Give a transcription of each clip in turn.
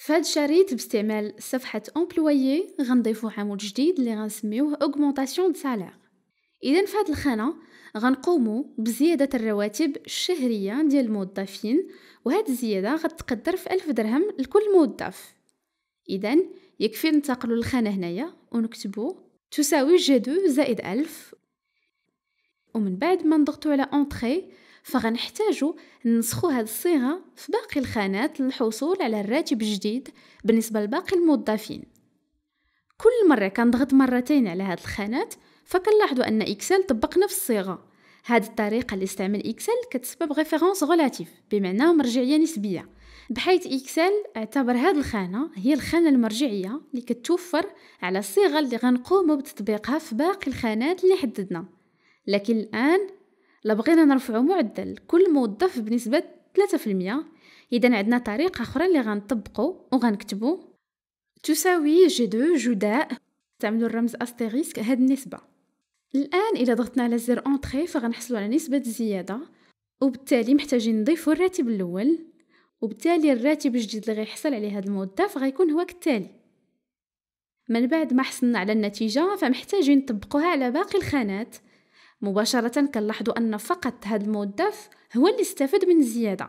فهاد الشريط باستعمال صفحة امبلويي غنضيفو عمود جديد اللي غنسميوه اوغمونطاسيون د سالير اذا فهاد الخانه غنقومو بزياده الرواتب الشهريه ديال الموظفين وهاد الزياده غتقدر في ألف درهم لكل موظف اذا يكفي ننتقلو للخانه هنايا ونكتبو تساوي جي دو زائد ألف ومن بعد ما نضغطو على أونتخي فغنحتاجو نسخو هاد الصيغة في باقي الخانات للحصول على الراتب الجديد بالنسبة لباقي الموظفين كل مرة كنضغط مرتين على هاد الخانات فكنلاحظوا أن إكسل طبق نفس الصيغة هاد الطريقة اللي استعمل إكسل كتسبب غيفيرونس غولاتيف بمعنى مرجعية نسبية بحيث إكسل اعتبر هاد الخانة هي الخانة المرجعية اللي كتوفر على الصيغة اللي غنقومو بتطبيقها في باقي الخانات اللي حددنا لكن الآن لبغينا نرفعو معدل كل موظف بنسبة 3% إذا عندنا طريقة أخرى اللي غنطبقو غنكتبو تساوي جي دو جداء استعملوا الرمز أستيغيسك هاد النسبة الآن إذا ضغطنا على زر أنتخي فغنحصلوا على نسبة زيادة وبالتالي محتاجين نضيفو الراتب الأول وبالتالي الراتب الجديد اللي غيحصل عليه هاد الموظف غيكون هو كالتالي من بعد ما حصلنا على النتيجة فمحتاجين نطبقوها على باقي الخانات مباشرة كنلاحظوا أن فقط هذا الموظف هو اللي استفاد من الزيادة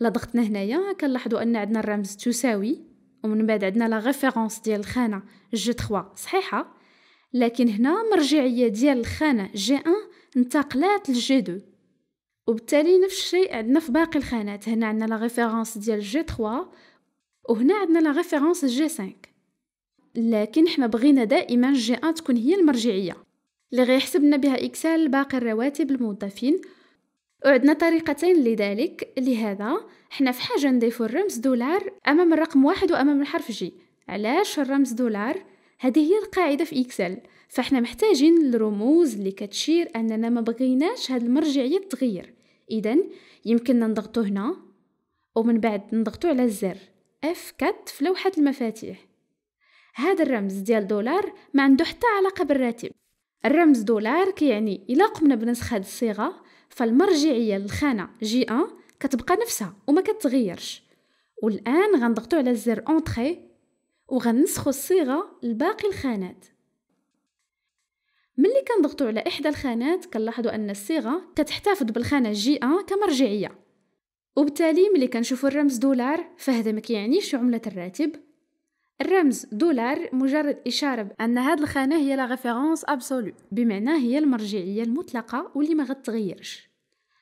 لا ضغطنا هنايا كنلاحظوا أن عندنا الرمز تساوي ومن بعد عندنا لا ريفيرونس ديال الخانة جي 3 صحيحة لكن هنا مرجعية ديال الخانة جي 1 انتقلات لجي 2 وبالتالي نفس الشيء عندنا في باقي الخانات هنا عندنا لا ريفيرونس ديال جي 3 وهنا عندنا لا ريفيرونس جي 5 لكن حنا بغينا دائما جي 1 تكون هي المرجعيه اللي غيحسبنا بها إكسال باقي الرواتب الموظفين وعندنا طريقتين لذلك لهذا حنا في حاجة نضيفو الرمز دولار أمام الرقم واحد وأمام الحرف جي علاش الرمز دولار هذه هي القاعدة في إكسل فاحنا محتاجين الرموز اللي كتشير أننا ما بغيناش هاد المرجعية تتغير إذا يمكننا نضغطو هنا ومن بعد نضغطو على الزر F4 في لوحة المفاتيح هذا الرمز ديال دولار ما عنده حتى علاقة بالراتب الرمز دولار كيعني إلا قمنا بنسخ هاد الصيغة فالمرجعية للخانة جي أن كتبقى نفسها وما كتغيرش والآن غنضغطو على الزر اونتري وغنسخوا الصيغة لباقي الخانات ملي كنضغطو على إحدى الخانات كنلاحظو أن الصيغة كتحتفظ بالخانة جي أن كمرجعية وبالتالي ملي كنشوفو الرمز دولار فهذا ما كيعنيش عملة الراتب الرمز دولار مجرد إشارة بأن هذه الخانة هي لا ريفيرونس أبسولو بمعنى هي المرجعية المطلقة واللي ما غتغيرش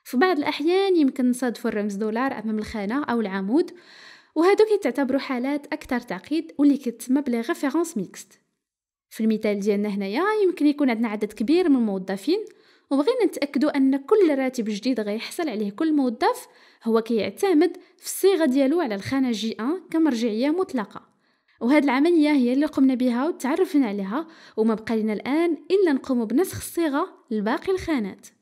في بعض الأحيان يمكن نصادفوا الرمز دولار أمام الخانة أو العمود وهادو كيتعتبروا حالات أكثر تعقيد واللي كتسمى بلي ريفيرونس ميكست في المثال ديالنا هنايا يمكن يكون عندنا عدد كبير من الموظفين وبغينا نتأكدوا أن كل راتب جديد غيحصل عليه كل موظف هو كيعتمد في الصيغة ديالو على الخانة جي أن كمرجعية مطلقة وهذه العملية هي اللي قمنا بها وتعرفنا عليها وما بقى لنا الآن إلا نقوم بنسخ الصيغة لباقي الخانات